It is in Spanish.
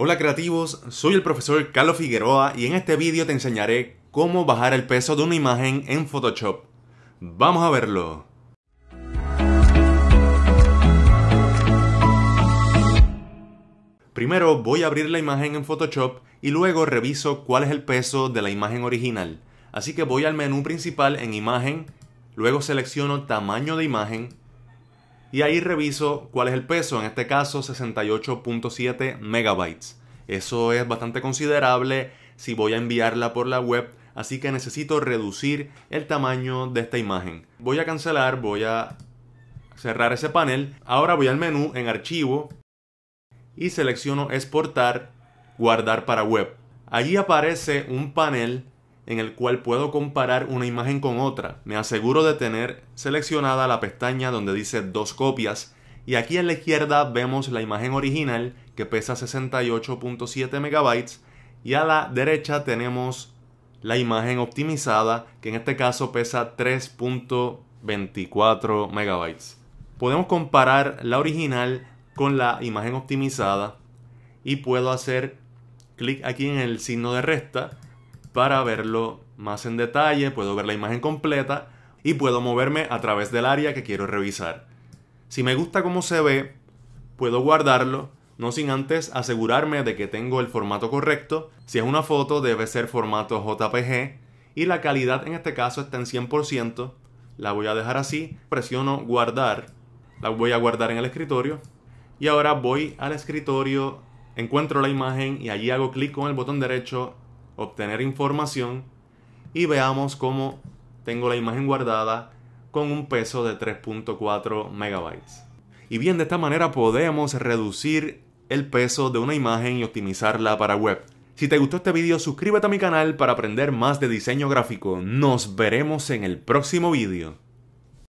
Hola creativos, soy el profesor Carlos Figueroa y en este vídeo te enseñaré cómo bajar el peso de una imagen en Photoshop. ¡Vamos a verlo! Primero voy a abrir la imagen en Photoshop y luego reviso cuál es el peso de la imagen original. Así que voy al menú principal en Imagen, luego selecciono Tamaño de imagen y ahí reviso cuál es el peso, en este caso 68.7 megabytes. Eso es bastante considerable si voy a enviarla por la web, así que necesito reducir el tamaño de esta imagen. Voy a cancelar, voy a cerrar ese panel. Ahora voy al menú en archivo y selecciono exportar, guardar para web. Allí aparece un panel en el cual puedo comparar una imagen con otra. Me aseguro de tener seleccionada la pestaña donde dice dos copias y aquí a la izquierda vemos la imagen original que pesa 68.7 megabytes y a la derecha tenemos la imagen optimizada que en este caso pesa 3.24 megabytes. Podemos comparar la original con la imagen optimizada y puedo hacer clic aquí en el signo de resta para verlo más en detalle, puedo ver la imagen completa y puedo moverme a través del área que quiero revisar. Si me gusta cómo se ve, puedo guardarlo, no sin antes asegurarme de que tengo el formato correcto. Si es una foto, debe ser formato JPG y la calidad en este caso está en 100%. La voy a dejar así, presiono guardar, la voy a guardar en el escritorio y ahora voy al escritorio, encuentro la imagen y allí hago clic con el botón derecho obtener información y veamos cómo tengo la imagen guardada con un peso de 3.4 megabytes. Y bien, de esta manera podemos reducir el peso de una imagen y optimizarla para web. Si te gustó este video, suscríbete a mi canal para aprender más de diseño gráfico. Nos veremos en el próximo video.